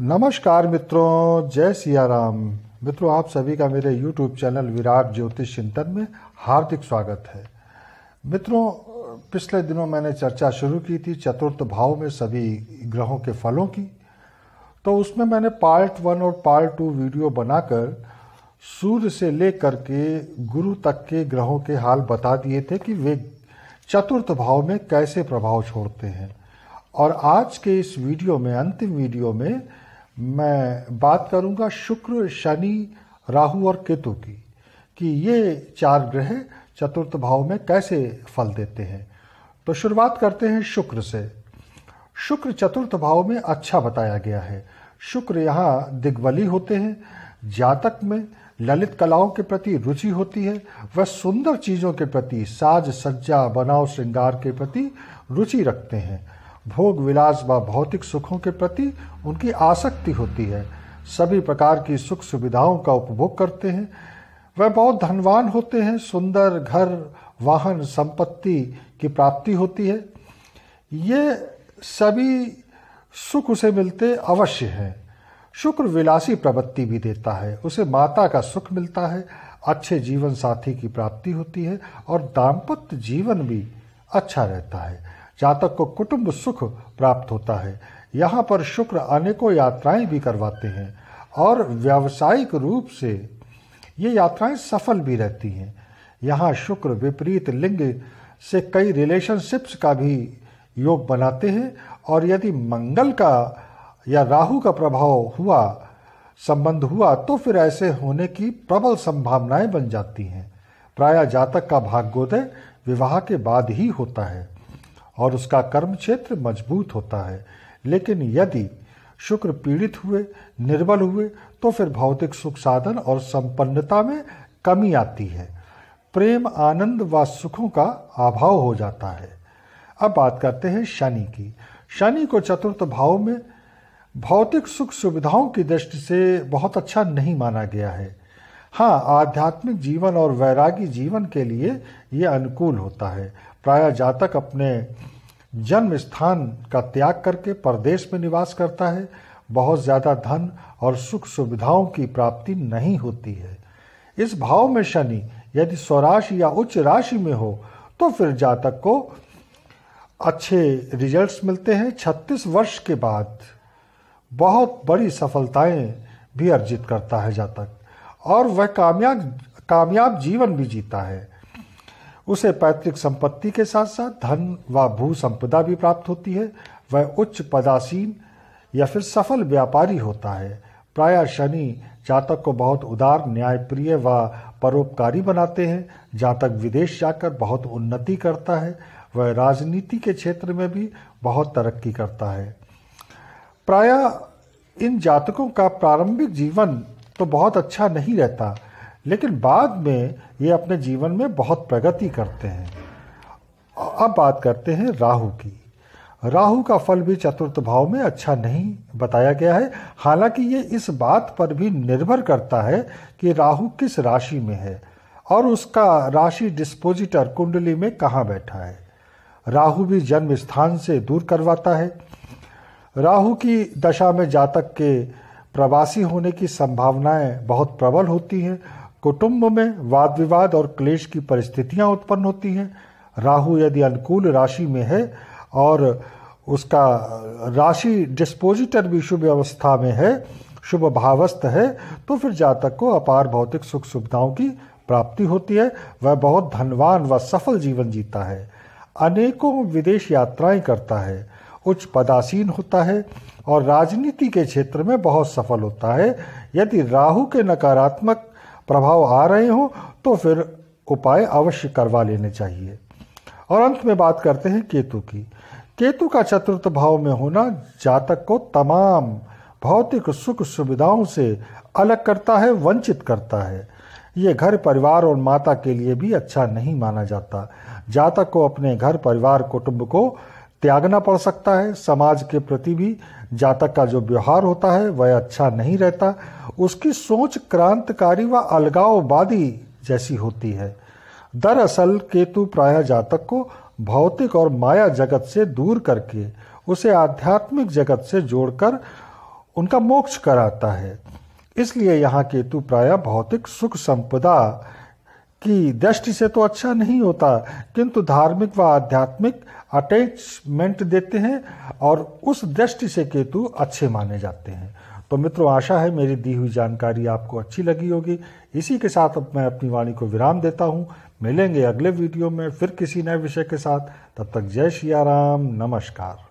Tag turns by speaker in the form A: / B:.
A: नमस्कार मित्रों जय सियाराम मित्रों आप सभी का मेरे यूट्यूब चैनल विराट ज्योतिष चिंतन में हार्दिक स्वागत है मित्रों पिछले दिनों मैंने चर्चा शुरू की थी चतुर्थ भाव में सभी ग्रहों के फलों की तो उसमें मैंने पार्ट वन और पार्ट टू वीडियो बनाकर सूर्य से लेकर के गुरु तक के ग्रहों के हाल बता दिए थे कि वे चतुर्थ भाव में कैसे प्रभाव छोड़ते हैं और आज के इस वीडियो में अंतिम वीडियो में मैं बात करूंगा शुक्र शनि राहु और केतु की कि ये चार ग्रह चतुर्थ भाव में कैसे फल देते हैं तो शुरुआत करते हैं शुक्र से शुक्र चतुर्थ भाव में अच्छा बताया गया है शुक्र यहाँ दिग्वली होते हैं जातक में ललित कलाओं के प्रति रुचि होती है वह सुंदर चीज़ों के प्रति साज सज्जा बनाव श्रृंगार के प्रति रुचि रखते हैं भोग विलास व भौतिक सुखों के प्रति उनकी आसक्ति होती है सभी प्रकार की सुख सुविधाओं का उपभोग करते हैं वह बहुत धनवान होते हैं सुंदर घर वाहन संपत्ति की प्राप्ति होती है ये सभी सुख उसे मिलते अवश्य हैं शुक्र विलासी प्रवृत्ति भी देता है उसे माता का सुख मिलता है अच्छे जीवन साथी की प्राप्ति होती है और दाम्पत्य जीवन भी अच्छा रहता है जातक को कुटुंब सुख प्राप्त होता है यहाँ पर शुक्र अनेकों यात्राएं भी करवाते हैं और व्यावसायिक रूप से ये यात्राएं सफल भी रहती हैं यहाँ शुक्र विपरीत लिंग से कई रिलेशनशिप्स का भी योग बनाते हैं और यदि मंगल का या राहु का प्रभाव हुआ संबंध हुआ तो फिर ऐसे होने की प्रबल संभावनाएं बन जाती हैं प्राय जातक का भाग्योदय विवाह के बाद ही होता है और उसका कर्म क्षेत्र मजबूत होता है लेकिन यदि शुक्र पीड़ित हुए निर्बल हुए तो फिर भौतिक सुख साधन और संपन्नता में कमी आती है प्रेम आनंद व सुखों का अभाव हो जाता है अब बात करते हैं शनि की शनि को चतुर्थ भाव में भौतिक सुख सुविधाओं की दृष्टि से बहुत अच्छा नहीं माना गया है हाँ आध्यात्मिक जीवन और वैरागी जीवन के लिए ये अनुकूल होता है प्राय जातक अपने जन्म स्थान का त्याग करके परदेश में निवास करता है बहुत ज़्यादा धन और सुख सुविधाओं की प्राप्ति नहीं होती है इस भाव में शनि यदि स्वराशि या उच्च राशि में हो तो फिर जातक को अच्छे रिजल्ट्स मिलते हैं 36 वर्ष के बाद बहुत बड़ी सफलताएं भी अर्जित करता है जातक और वह कामयाब कामयाब जीवन भी जीता है उसे पैतृक संपत्ति के साथ साथ धन व भू संपदा भी प्राप्त होती है वह उच्च पदासीन या फिर सफल व्यापारी होता है प्राय शनि जातक को बहुत उदार न्यायप्रिय व परोपकारी बनाते हैं जातक विदेश जाकर बहुत उन्नति करता है वह राजनीति के क्षेत्र में भी बहुत तरक्की करता है प्राय इन जातकों का प्रारंभिक जीवन तो बहुत अच्छा नहीं रहता लेकिन बाद में ये अपने जीवन में बहुत प्रगति करते हैं अब बात करते हैं राहु की राहु का फल भी चतुर्थ भाव में अच्छा नहीं बताया गया है हालांकि ये इस बात पर भी निर्भर करता है कि राहु किस राशि में है और उसका राशि डिस्पोजिटर कुंडली में कहाँ बैठा है राहु भी जन्म स्थान से दूर करवाता है राहु की दशा में जातक के प्रवासी होने की संभावनाएं बहुत प्रबल होती हैं कुटुंब में वाद विवाद और क्लेश की परिस्थितियां उत्पन्न होती हैं राहु यदि अनुकूल राशि में है और उसका राशि डिस्पोजिटर भी शुभ अवस्था में है शुभ भावस्थ है तो फिर जातक को अपार भौतिक सुख सुविधाओं की प्राप्ति होती है वह बहुत धनवान व सफल जीवन जीता है अनेकों विदेश यात्राएं करता है उच्च पदासीन होता है और राजनीति के क्षेत्र में बहुत सफल होता है यदि राहु के नकारात्मक प्रभाव आ रहे हों तो फिर उपाय अवश्य करवा लेने चाहिए और अंत में बात करते हैं केतु की केतु का चतुर्थ भाव में होना जातक को तमाम भौतिक सुख सुविधाओं से अलग करता है वंचित करता है ये घर परिवार और माता के लिए भी अच्छा नहीं माना जाता जातक को अपने घर परिवार कुटुंब को त्यागना पड़ सकता है समाज के प्रति भी जातक का जो व्यवहार होता है वह अच्छा नहीं रहता उसकी सोच क्रांतिकारी व अलगाववादी जैसी होती है दरअसल केतु प्राय जातक को भौतिक और माया जगत से दूर करके उसे आध्यात्मिक जगत से जोड़कर उनका मोक्ष कराता है इसलिए यहाँ केतु प्राय भौतिक सुख संपदा की दृष्टि से तो अच्छा नहीं होता किंतु धार्मिक व आध्यात्मिक अटैचमेंट देते हैं और उस दृष्टि से केतु अच्छे माने जाते हैं तो मित्रों आशा है मेरी दी हुई जानकारी आपको अच्छी लगी होगी इसी के साथ अब मैं अपनी वाणी को विराम देता हूँ मिलेंगे अगले वीडियो में फिर किसी नए विषय के साथ तब तक जय श्री राम नमस्कार